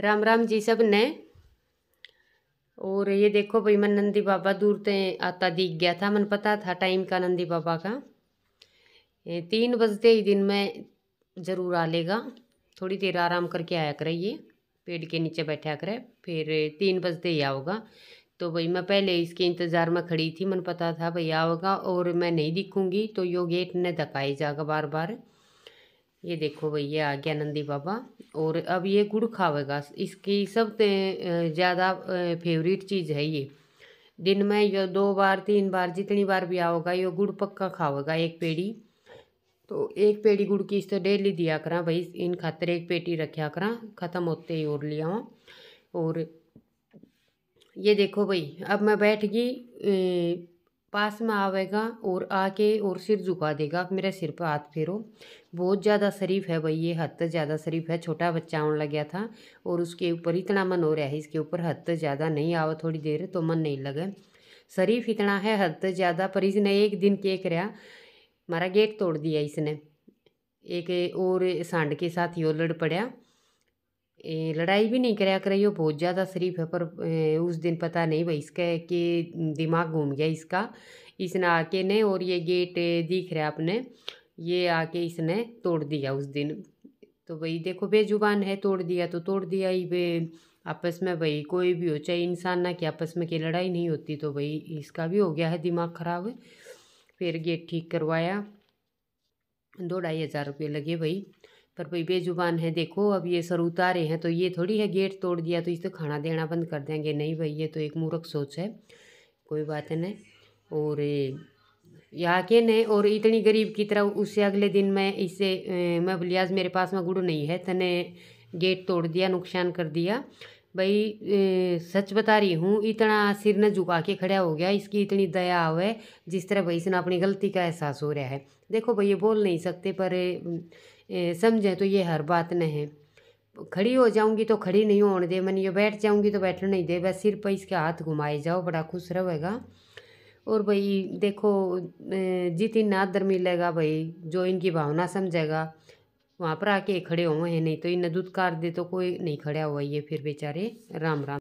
राम राम जी सब ने और ये देखो भाई मन नंदी बाबा दूर ते आता दिख गया था मन पता था टाइम का नंदी बाबा का तीन बजते ही दिन में ज़रूर आ लेगा थोड़ी देर आराम करके आया करे ये पेड़ के नीचे बैठा करे फिर तीन बजते ही आओगा तो भाई मैं पहले इसके इंतज़ार में खड़ी थी मन पता था भाई आओगा और मैं नहीं दिखूंगी तो यो गेट ने धकाई जाएगा बार बार ये देखो भैया आ गया नंदी बाबा और अब ये गुड़ खावेगा इसकी सब ज़्यादा फेवरेट चीज़ है ये दिन में यो दो बार तीन बार जितनी बार भी आओगा यो गुड़ पक्का खावेगा एक पेड़ी तो एक पेड़ी गुड़ की इस तो डेली दिया करा भाई इन खातर एक पेटी रखा करा ख़त्म होते ही और लिया हूँ और ये देखो भाई अब मैं बैठ गई पास में आवेगा और आके और सिर झुका देगा मेरे सिर पर हाथ फेरो बहुत ज़्यादा शरीफ है भाई ये हद तक ज़्यादा शरीफ है छोटा बच्चा आने लग गया था और उसके ऊपर इतना मन हो रहा है इसके ऊपर हद तक ज़्यादा नहीं आवा थोड़ी देर तो मन नहीं लगे शरीफ इतना है हद तक ज़्यादा पर इसने एक दिन के रहा हमारा गेट तोड़ दिया इसने एक और सांड के साथ यो लड़ पड़ा लड़ाई भी नहीं कराया करे यो बहुत ज़्यादा शरीफ है पर उस दिन पता नहीं भाई इसका कि दिमाग घूम गया इसका इसने आके ने और ये गेट दिख रहा आपने ये आके इसने तोड़ दिया उस दिन तो भाई देखो बेजुबान है तोड़ दिया तो तोड़ दिया ही वे आपस में भाई कोई भी हो चाहे इंसान ना कि आपस में की लड़ाई नहीं होती तो भाई इसका भी हो गया है दिमाग ख़राब फिर गेट ठीक करवाया दो ढाई हज़ार रुपये लगे भाई पर भाई बेजुबान है देखो अब ये सर उतारे हैं तो ये थोड़ी है गेट तोड़ दिया तो इसे तो खाना देना बंद कर देंगे नहीं भाई ये तो एक मूर्ख सोच है कोई बात नहीं और यहाँ के ने और इतनी गरीब की तरह उससे अगले दिन मैं इसे मैं बोलियाज मेरे पास में गुड़ नहीं है तने गेट तोड़ दिया नुकसान कर दिया भाई सच बता रही हूँ इतना सिर न झुका के खड़ा हो गया इसकी इतनी दया है जिस तरह भाई इसने अपनी गलती का एहसास हो रहा है देखो भाई ये बोल नहीं सकते पर समझे तो ये हर बात न है खड़ी हो जाऊंगी तो खड़ी नहीं होने दे मन ये बैठ जाऊंगी तो बैठने नहीं दे बस सिर पर इसके हाथ घुमाए जाओ बड़ा खुश रहेगा और भाई देखो जित इन दर मिलेगा भाई जो इनकी भावना समझेगा वहाँ पर आके खड़े हुए हैं नहीं तो इन्हें दुत्कार दे तो कोई नहीं खड़ा हुआ ये फिर बेचारे राम राम